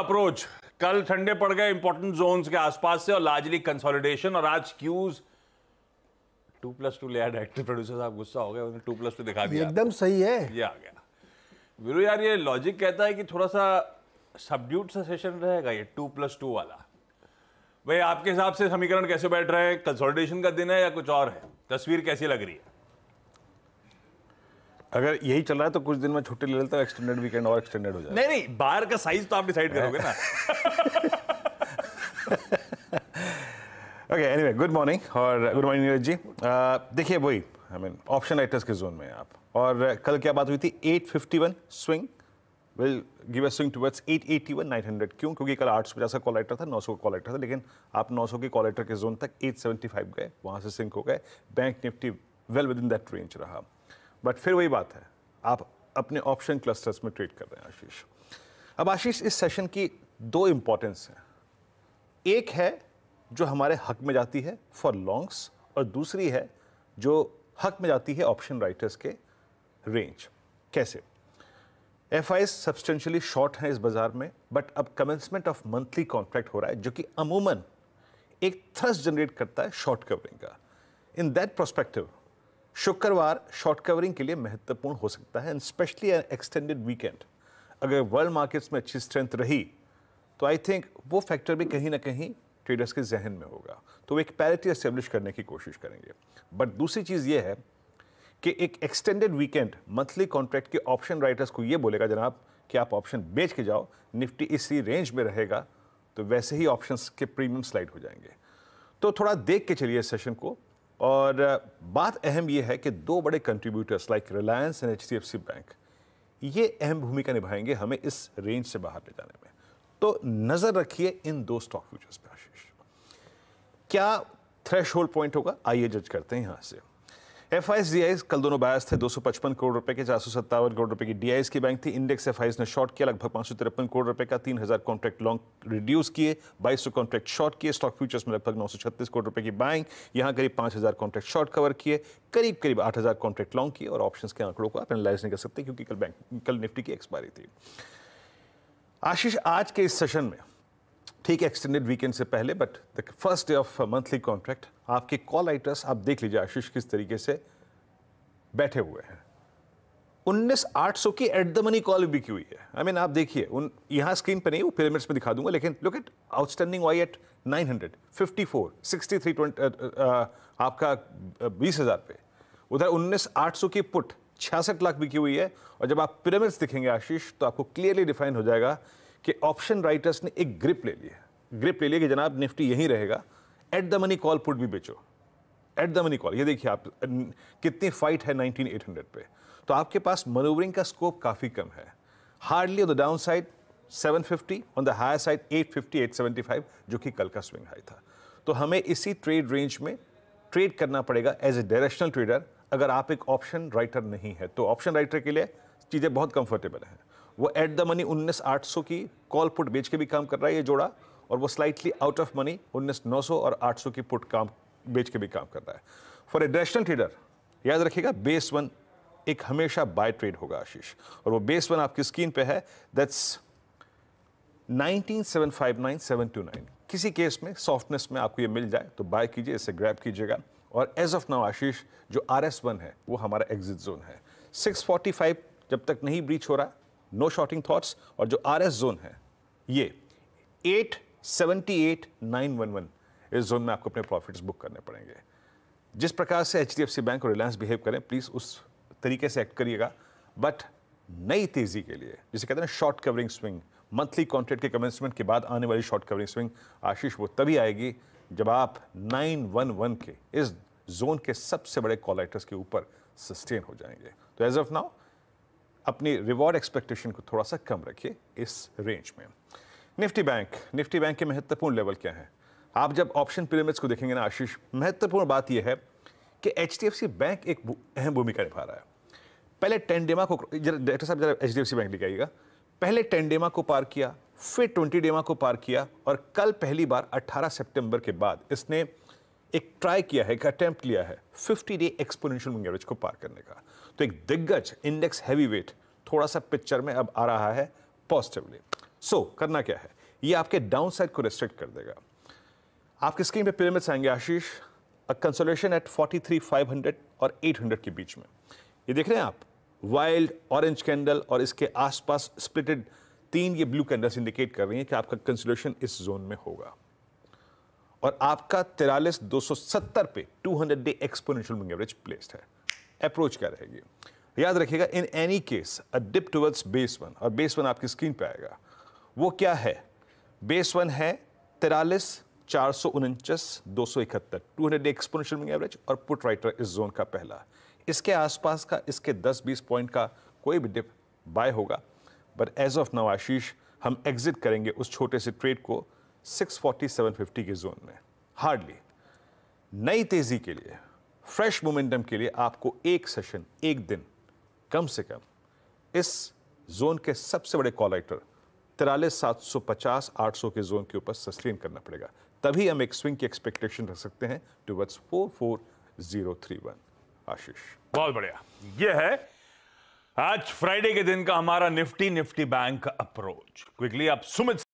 का अप्रोच कल ठंडे पड़ गए इंपॉर्टेंट जोन्स के आसपास से और लार्जली कंसोलिडेशन और आज क्यूज टू प्लस टू लिया डायरेक्टर प्रोड्यूसर साहब गुस्सा हो गया उन्होंने टू प्लस टू दिखा दिया एकदम सही है ये आ गया वीरू यार ये लॉजिक कहता है कि थोड़ा सा सबड्यूट सा सेशन रहेगा ये टू प्लस टू वाला भाई आपके हिसाब से समीकरण कैसे बैठ रहे हैं कंसोलिडेशन का दिन है या कुछ और है तस्वीर कैसी लग रही है अगर यही चल रहा है तो कुछ दिन में छुट्टी ले लेता हूँ एक्सटेंडेड वीकेंड और एक्सटेंडेड हो जाए नहीं नहीं बाहर का साइज तो आप डिसाइड करोगे ना ओके एनीवे गुड मॉर्निंग और गुड मॉर्निंग नीरज जी देखिए वही आई मीन ऑप्शन राइटर्स के जोन में आप और कल क्या बात हुई थी 851 swing will give a swing one 881 900 क्यों क्योंकि कल आठ पचास का कॉलेक्टर था था सौ का कॉलेक्टर था लेकिन आप नौ सौ के कॉलेक्टर के जोन तक 875 गए वहाँ से सिंक हो गए bank Nifty well within that range रहा बट फिर वही बात है आप अपने ऑप्शन क्लस्टर्स में ट्रेड कर रहे हैं आशीष अब आशीष इस सेशन की दो इंपॉर्टेंस हैं एक है जो हमारे हक में जाती है फॉर लॉन्ग्स और दूसरी है जो हक में जाती है ऑप्शन राइटर्स के रेंज कैसे एफ आई सब्सटेंशली शॉर्ट हैं इस बाज़ार में बट अब कमेंसमेंट ऑफ मंथली कॉन्ट्रैक्ट हो रहा है जो कि अमूमन एक थ्रस्ट जनरेट करता है शॉर्ट कवरिंग का इन दैट प्रोस्पेक्टिव शुक्रवार शॉर्ट कवरिंग के लिए महत्वपूर्ण हो सकता है and especially an extended weekend अगर वर्ल्ड मार्केट्स में अच्छी स्ट्रेंथ रही तो आई थिंक वो फैक्टर भी कहीं ना कहीं ट्रेडर्स के जहन में होगा तो वो एक पैरिटी एस्टेब्लिश करने की कोशिश करेंगे बट दूसरी चीज़ ये है कि एक एक्सटेंडेड वीकेंड मंथली कॉन्ट्रैक्ट के ऑप्शन राइटर्स को ये बोलेगा जनाब कि आप ऑप्शन बेच के जाओ निफ्टी इसी रेंज में रहेगा तो वैसे ही ऑप्शंस के प्रीमियम स्लाइड हो जाएंगे तो थोड़ा देख के चलिए सेशन को और बात अहम यह है कि दो बड़े contributors like Reliance and H bank ये अहम भूमिका निभाएंगे हमें इस रेंज से बाहर ले जाने में तो नज़र रखिए इन दो स्टॉक फ्यूचर्स पर आशीष क्या थ्रेश पॉइंट होगा आइए जज करते हैं यहाँ से एफ आई कल दोनों बायस थे 255 करोड़ रुपए के चार करोड़ रुपए की डी की बैंक थी इंडेक्स एफ ने शॉर्ट किया लगभग पांच करोड़ रुपए का 3000 कॉन्ट्रैक्ट लॉन्ग रिड्यूस किए 2200 कॉन्ट्रैक्ट शॉर्ट किए स्टॉक फ्यूचर्स में लगभग 936 करोड़ रुपए की बाइंग यहाँ करीब 5000 कॉन्ट्रैक्ट शॉर्ट कवर किए करीब करीब आठ कॉन्ट्रैक्ट लॉन्ग किए और ऑप्शन के आंकड़ों को आप एनालाइज नहीं कर सकते क्योंकि कल बैंक कल निफ्टी की एक्सपायरी थी आशीष आज के इस सेशन में ठीक एक्सटेंडेड वीकेंड से पहले but the first day of monthly contract आपके कॉल आइटर्स आप देख लीजिए आशीष किस तरीके से बैठे हुए हैं उन्नीस आठ सौ की एट द मनी कॉल भी की हुई है आई I मीन mean, आप देखिए उन यहाँ स्क्रीन पे नहीं वो पिरामिड्स में दिखा दूंगा लेकिन look at outstanding why at nine hundred fifty four sixty three twenty आपका uh, बीस हज़ार पे उधर उन्नीस आठ सौ की पुट छियासठ लाख बिकी हुई है और जब आप पिरामिड्स दिखेंगे आशीष तो आपको क्लियरली डिफाइन हो जाएगा कि ऑप्शन राइटर्स ने एक ग्रिप ले ली है ग्रिप ले लिया कि जनाब निफ्टी यहीं रहेगा at the money call put भी बेचो एट द मनी कॉल ये देखिए आप कितनी फाइट है 19800 पे तो आपके पास मनोवरिंग का स्कोप काफ़ी कम है hardly on the downside 750 on the higher side 850 875 जो कि कल का स्विंग हाई था तो हमें इसी ट्रेड रेंज में ट्रेड करना पड़ेगा एज ए डायरेक्शनल ट्रेडर अगर आप एक ऑप्शन राइटर नहीं है तो ऑप्शन राइटर के लिए चीज़ें बहुत कंफर्टेबल हैं वो एट द मनी उन्नीस आठ सौ की कॉल पुट बेच के भी काम कर रहा है ये जोड़ा और वो स्लाइटली आउट ऑफ मनी उन्नीस नौ सौ और आठ सौ की पुट काम बेच के भी काम कर रहा है फॉर ए डायरेक्शनल ट्रेडर याद रखिएगा बेस वन एक हमेशा बाय ट्रेड होगा आशीष और वो बेस वन आपकी स्क्रीन पे है दैट्स 19759 किसी केस में सॉफ्टनेस में आपको ये मिल जाए तो बाय कीजिए इसे ग्रैब कीजिएगा और एज ऑफ नाउ आशीष जो आर एस वन है वो हमारा एग्जिट जोन है 645 जब तक नहीं ब्रीच हो रहा नो शॉर्टिंग थॉट्स और जो आर एस जोन है ये at seventy eight nine one one इस जोन में आपको अपने प्रॉफिट्स बुक करने पड़ेंगे जिस प्रकार से एच बैंक और रिलायंस बिहेव करें प्लीज़ उस तरीके से एक्ट करिएगा बट नई तेज़ी के लिए जिसे कहते हैं short covering swing monthly contract के कमेंसमेंट के बाद आने वाली शॉर्ट कवरिंग स्विंग आशीष वो तभी आएगी जब आप 911 के इस जोन के सबसे बड़े कॉलेक्टर्स के ऊपर सस्टेन हो जाएंगे तो एज ऑफ नाउ अपनी रिवॉर्ड एक्सपेक्टेशन को थोड़ा सा कम रखिए इस रेंज में निफ्टी बैंक निफ्टी बैंक के महत्वपूर्ण लेवल क्या है आप जब ऑप्शन पिरामिड्स को देखेंगे ना आशीष महत्वपूर्ण बात यह है कि एच बैंक एक अहम भूमिका निभा रहा है पहले टेंडेमा को जरा डॉक्टर साहब जरा एच बैंक दिखाइएगा पहले टेन को पार किया फिर ट्वेंटी डेमा को पार किया और कल पहली बार 18 सितंबर के बाद इसने एक ट्राई किया है एक अटैम्प्ट लिया है 50 डे एक्सपोनेंशियल मंगेवरेज को पार करने का तो एक दिग्गज इंडेक्स हैवी वेट थोड़ा सा पिक्चर में अब आ रहा है पॉजिटिवली सो so, करना क्या है ये आपके डाउन साइड को रिस्ट्रिक्ट कर देगा आपके स्क्रीन पे पिरामिड्स आएंगे आशीष अ कंसोलेशन एट 43, 500 और 800 के बीच में ये देख रहे हैं आप वाइल्ड ऑरेंज कैंडल और इसके आसपास स्प्लिटेड तीन ये ब्लू कैंडल्स इंडिकेट कर रही हैं कि आपका कंसोलेशन इस जोन में होगा और आपका तिरालीस दो पे 200 day exponential moving average placed है अप्रोच क्या रहेगी याद रखिएगा in any case a dip towards base one और बेस वन आपकी स्क्रीन पे आएगा वो क्या है बेस वन है तिरालीस चार सौ उनचास दो सौ इकहत्तर टू हंड्रेड एक्सपोनेंशियल एवरेज और पुट राइटर इस जोन का पहला इसके आसपास का इसके दस बीस पॉइंट का कोई भी डिप बाय होगा but as of now Ashish हम एग्जिट करेंगे उस छोटे से ट्रेड को सिक्स फोर्टी सेवन फिफ्टी के जोन में हार्डली नई तेजी के लिए फ्रेश मोमेंटम के लिए आपको एक सेशन एक दिन कम से कम इस जोन के सबसे बड़े कॉल राइटर तिरालीस सात सौ पचास आठ सौ के जोन के ऊपर सस्टेन करना पड़ेगा तभी हम एक स्विंग की एक्सपेक्टेशन रख सकते हैं towards four four zero three one Ashish बहुत बढ़िया यह है आज फ्राइडे के दिन का हमारा Nifty Nifty bank approach quickly आप सुमित